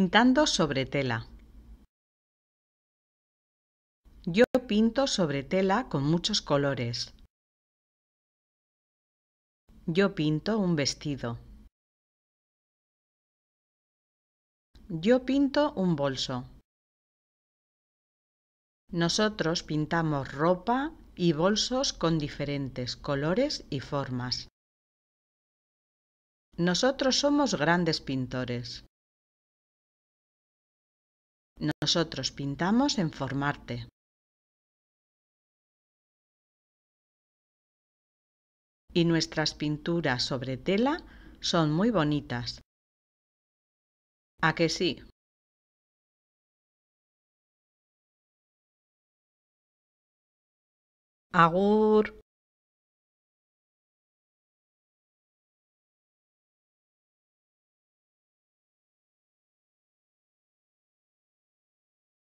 Pintando sobre tela. Yo pinto sobre tela con muchos colores. Yo pinto un vestido. Yo pinto un bolso. Nosotros pintamos ropa y bolsos con diferentes colores y formas. Nosotros somos grandes pintores. Nosotros pintamos en Formarte. Y nuestras pinturas sobre tela son muy bonitas. ¿A que sí? Agur.